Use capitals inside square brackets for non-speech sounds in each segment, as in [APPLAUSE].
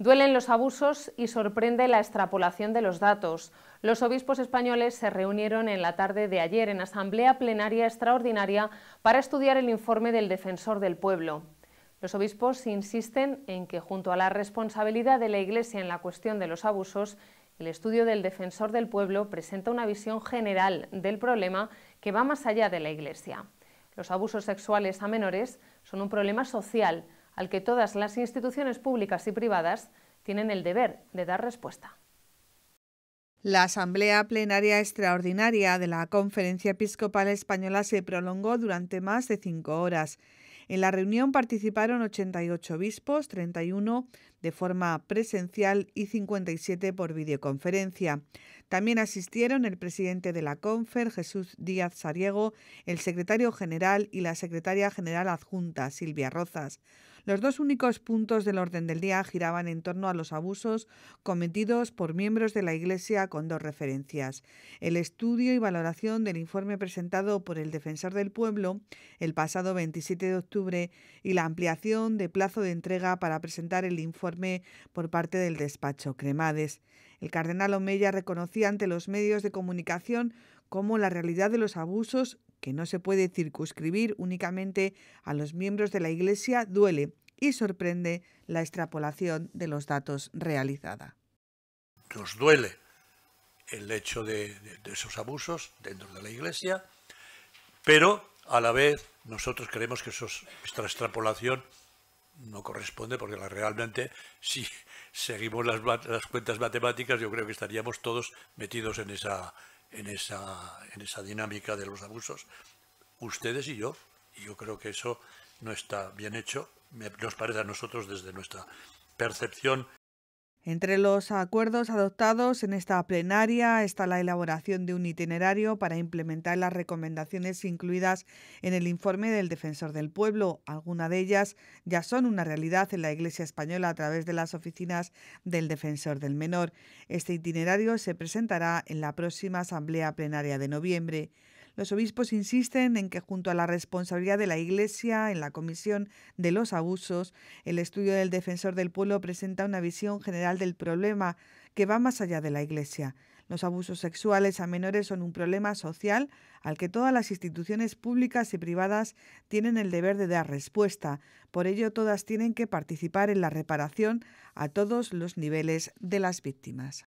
Duelen los abusos y sorprende la extrapolación de los datos. Los obispos españoles se reunieron en la tarde de ayer en asamblea plenaria extraordinaria para estudiar el informe del defensor del pueblo. Los obispos insisten en que junto a la responsabilidad de la Iglesia en la cuestión de los abusos, el estudio del defensor del pueblo presenta una visión general del problema que va más allá de la Iglesia. Los abusos sexuales a menores son un problema social al que todas las instituciones públicas y privadas tienen el deber de dar respuesta. La asamblea plenaria extraordinaria de la Conferencia Episcopal Española se prolongó durante más de cinco horas. En la reunión participaron 88 obispos, 31 de forma presencial y 57 por videoconferencia. También asistieron el presidente de la Confer, Jesús Díaz Sariego, el secretario general y la secretaria general adjunta, Silvia Rozas. Los dos únicos puntos del orden del día giraban en torno a los abusos cometidos por miembros de la Iglesia con dos referencias. El estudio y valoración del informe presentado por el defensor del pueblo el pasado 27 de octubre y la ampliación de plazo de entrega para presentar el informe por parte del despacho Cremades. El cardenal Omeya reconocía ante los medios de comunicación cómo la realidad de los abusos que no se puede circunscribir únicamente a los miembros de la Iglesia, duele y sorprende la extrapolación de los datos realizada. Nos duele el hecho de, esos abusos dentro de la Iglesia, pero a la vez nosotros creemos que esos, extrapolación no corresponde porque realmente si [LAUGHS] seguimos las cuentas matemáticas yo creo que estaríamos todos metidos en esa, en esa, en esa dinámica de los abusos, ustedes y yo. Y yo creo que eso no está bien hecho, nos parece a nosotros desde nuestra percepción entre los acuerdos adoptados en esta plenaria está la elaboración de un itinerario para implementar las recomendaciones incluidas en el informe del Defensor del Pueblo. Algunas de ellas ya son una realidad en la Iglesia española a través de las oficinas del Defensor del Menor. Este itinerario se presentará en la próxima Asamblea Plenaria de noviembre. Los obispos insisten en que junto a la responsabilidad de la Iglesia en la comisión de los abusos, el estudio del defensor del pueblo presenta una visión general del problema que va más allá de la Iglesia. Los abusos sexuales a menores son un problema social al que todas las instituciones públicas y privadas tienen el deber de dar respuesta. Por ello, todas tienen que participar en la reparación a todos los niveles de las víctimas.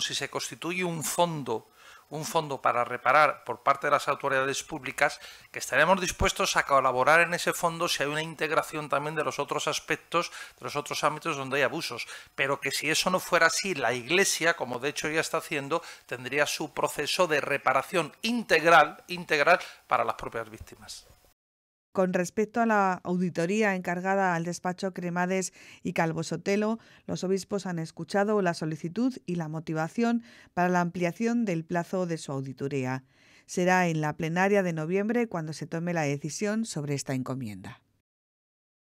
Si se constituye un fondo un fondo para reparar por parte de las autoridades públicas, que estaremos dispuestos a colaborar en ese fondo si hay una integración también de los otros aspectos, de los otros ámbitos donde hay abusos. Pero que si eso no fuera así, la Iglesia, como de hecho ya está haciendo, tendría su proceso de reparación integral, integral para las propias víctimas. Con respecto a la auditoría encargada al despacho Cremades y Calvo Sotelo, los obispos han escuchado la solicitud y la motivación para la ampliación del plazo de su auditoría. Será en la plenaria de noviembre cuando se tome la decisión sobre esta encomienda.